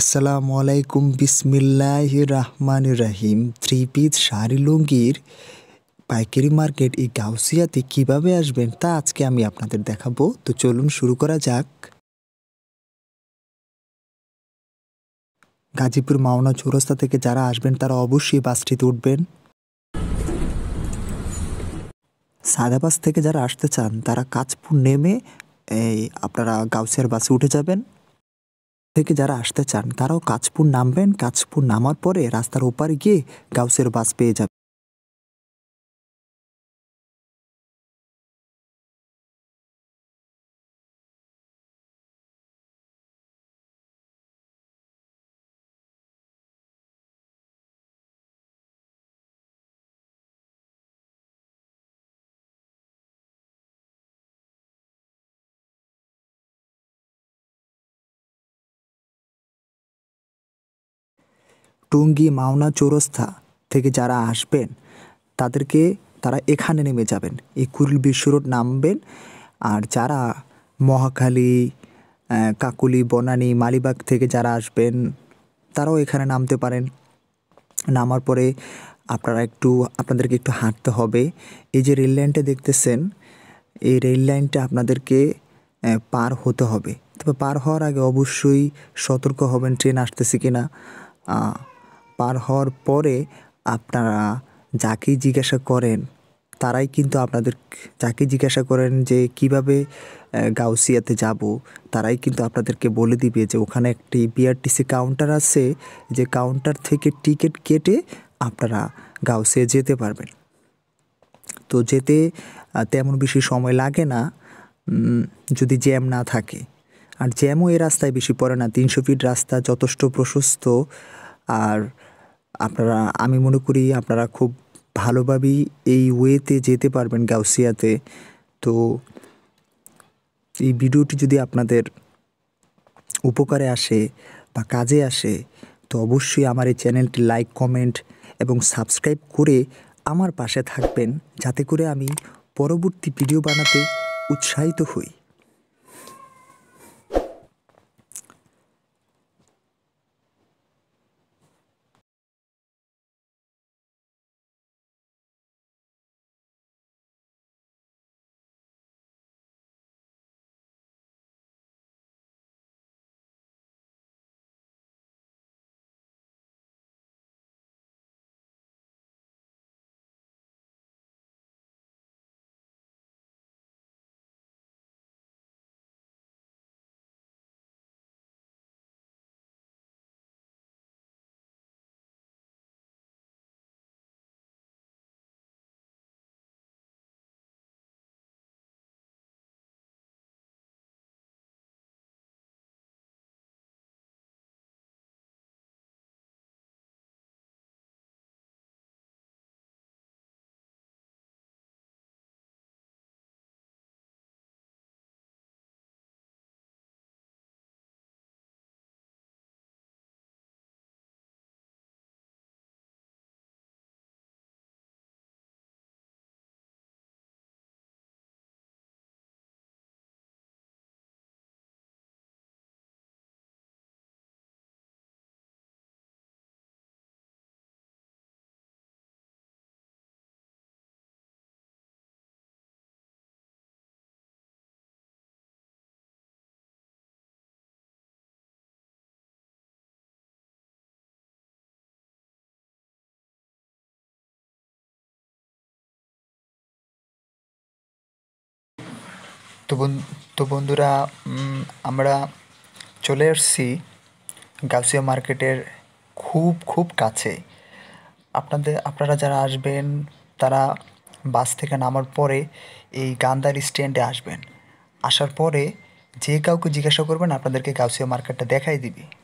আসসালামু আলাইকুম বিসমিল্লাহ রহমান রাহিম থ্রি পিস শাড়ি লুঙ্গির পাইকারি মার্কেট এই গাউসিয়াতে কিভাবে আসবেন তা আজকে আমি আপনাদের দেখাবো তো চলুন শুরু করা যাক গাজীপুর মাওনা চৌরাস্তা থেকে যারা আসবেন তারা অবশ্যই বাসটিতে উঠবেন সাদা বাস থেকে যারা আসতে চান তারা কাঁচপুর নেমে এই আপনারা গাউসিয়ার বাসে উঠে যাবেন থেকে যারা আসতে চান তারাও কাঁচপুর নামবেন কাঁচপুর নামার পরে রাস্তার ওপারে গিয়ে গাউসের বাস পেয়ে যাবেন টুঙ্গি মাওনা চৌরস্থা থেকে যারা আসবেন তাদেরকে তারা এখানে নেমে যাবেন এই কুরিল বিশ্ব রোড নামবেন আর যারা মহাখালী কাকুলি বনানী মালিবাগ থেকে যারা আসবেন তারাও এখানে নামতে পারেন নামার পরে আপনারা একটু আপনাদেরকে একটু হাঁটতে হবে এই যে রেল লাইনটা দেখতেছেন এই রেল লাইনটা আপনাদেরকে পার হতে হবে তবে পার হওয়ার আগে অবশ্যই সতর্ক হবেন ট্রেন আসতেছে কি না পার হওয়ার পরে আপনারা যাকেই জিজ্ঞাসা করেন তারাই কিন্তু আপনাদের যাকে জিজ্ঞাসা করেন যে কিভাবে গাউসিয়াতে যাব তারাই কিন্তু আপনাদেরকে বলে দিবে যে ওখানে একটি বিআরটিসি কাউন্টার আছে যে কাউন্টার থেকে টিকিট কেটে আপনারা গাউসিয়া যেতে পারবেন তো যেতে তেমন বেশি সময় লাগে না যদি জ্যাম না থাকে আর জ্যামও এই রাস্তায় বেশি পড়ে না তিনশো ফিট রাস্তা যথেষ্ট প্রশস্ত আর আপনারা আমি মনে করি আপনারা খুব ভালোভাবেই এই ওয়েতে যেতে পারবেন গাউসিয়াতে তো এই ভিডিওটি যদি আপনাদের উপকারে আসে বা কাজে আসে তো অবশ্যই আমার এই চ্যানেলটি লাইক কমেন্ট এবং সাবস্ক্রাইব করে আমার পাশে থাকবেন যাতে করে আমি পরবর্তী ভিডিও বানাতে উৎসাহিত হই তো তো বন্ধুরা আমরা চলে আসছি গাউসিয়া মার্কেটের খুব খুব কাছে আপনাদের আপনারা যারা আসবেন তারা বাস থেকে নামার পরে এই গান্দার স্ট্যান্ডে আসবেন আসার পরে যে কাউকে জিজ্ঞাসা করবেন আপনাদেরকে গাউসিয়া মার্কেটটা দেখাই দিবি